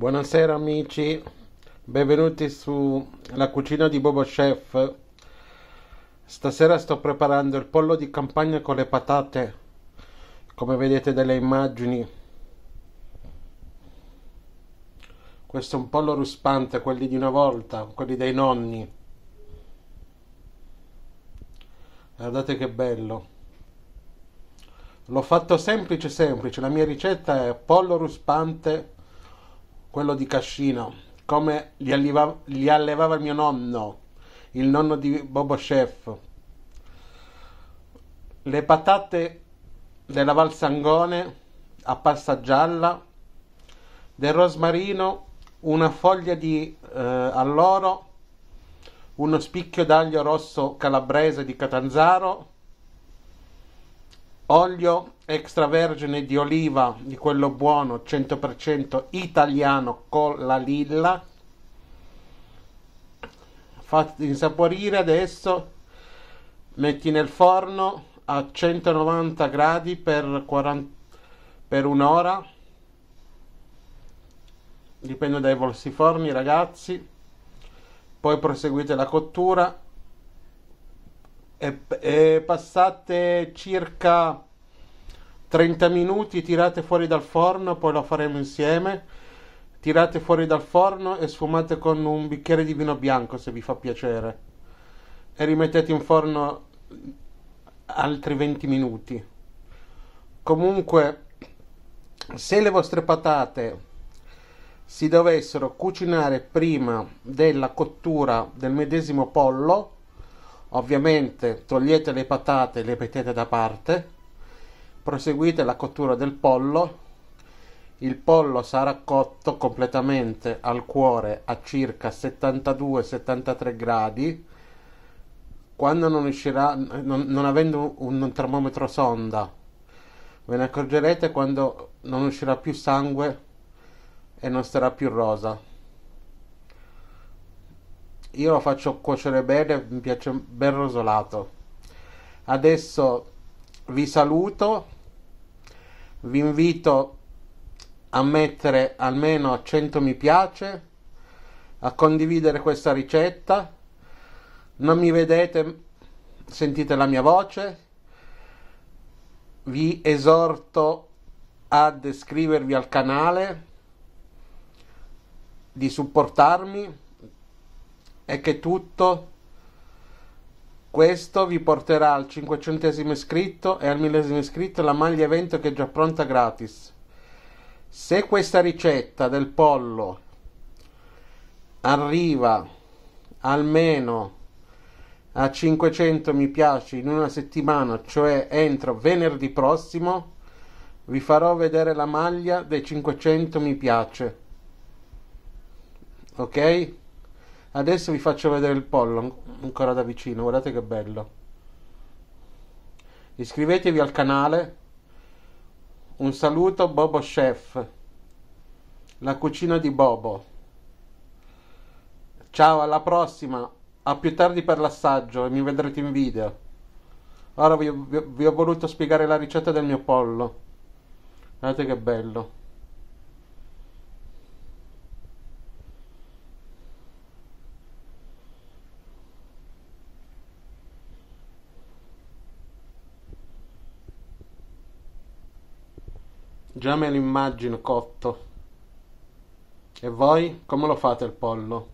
Buonasera amici, benvenuti sulla cucina di Bobo Chef. Stasera sto preparando il pollo di campagna con le patate, come vedete dalle immagini. Questo è un pollo ruspante, quelli di una volta, quelli dei nonni. Guardate che bello. L'ho fatto semplice semplice, la mia ricetta è pollo ruspante quello di Cascino, come li, alleva, li allevava mio nonno, il nonno di Bobo Chef. Le patate della Val Sangone a pasta gialla, del rosmarino, una foglia di eh, alloro, uno spicchio d'aglio rosso calabrese di Catanzaro olio extravergine di oliva, di quello buono, 100% italiano con la lilla. Fatti insaporire adesso, metti nel forno a 190 gradi per, 40, per un'ora. Dipende dai vostri forni, ragazzi. Poi proseguite la cottura è, è passate circa 30 minuti, tirate fuori dal forno, poi lo faremo insieme. Tirate fuori dal forno e sfumate con un bicchiere di vino bianco se vi fa piacere. E rimettete in forno altri 20 minuti. Comunque, se le vostre patate si dovessero cucinare prima della cottura del medesimo pollo, Ovviamente togliete le patate e le mettete da parte, proseguite la cottura del pollo, il pollo sarà cotto completamente al cuore a circa 72-73 gradi, quando non uscirà, non, non avendo un, un termometro sonda, ve ne accorgerete quando non uscirà più sangue e non sarà più rosa io lo faccio cuocere bene, mi piace ben rosolato. Adesso vi saluto, vi invito a mettere almeno 100 mi piace, a condividere questa ricetta. Non mi vedete, sentite la mia voce. Vi esorto ad iscrivervi al canale, di supportarmi è che tutto questo vi porterà al cinquecentesimo iscritto e al millesimo iscritto la maglia evento che è già pronta gratis. Se questa ricetta del pollo arriva almeno a 500 mi piace in una settimana, cioè entro venerdì prossimo, vi farò vedere la maglia dei 500 mi piace. Ok? Adesso vi faccio vedere il pollo ancora da vicino, guardate che bello. Iscrivetevi al canale. Un saluto Bobo Chef. La cucina di Bobo. Ciao, alla prossima. A più tardi per l'assaggio e mi vedrete in video. Ora vi, vi, vi ho voluto spiegare la ricetta del mio pollo. Guardate che bello. Già me lo immagino cotto. E voi come lo fate il pollo?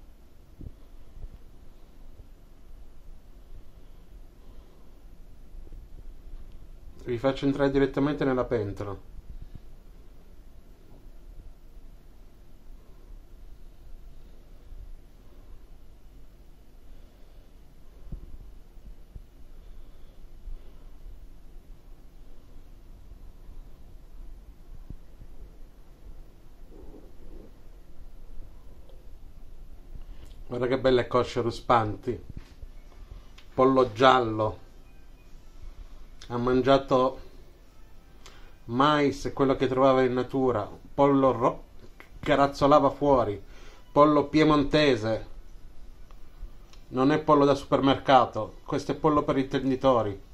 Vi faccio entrare direttamente nella pentola. Guarda che belle cosce ruspanti. Pollo giallo. Ha mangiato mais, e quello che trovava in natura. Pollo ro- razzolava fuori. Pollo piemontese. Non è pollo da supermercato, questo è pollo per i tenditori.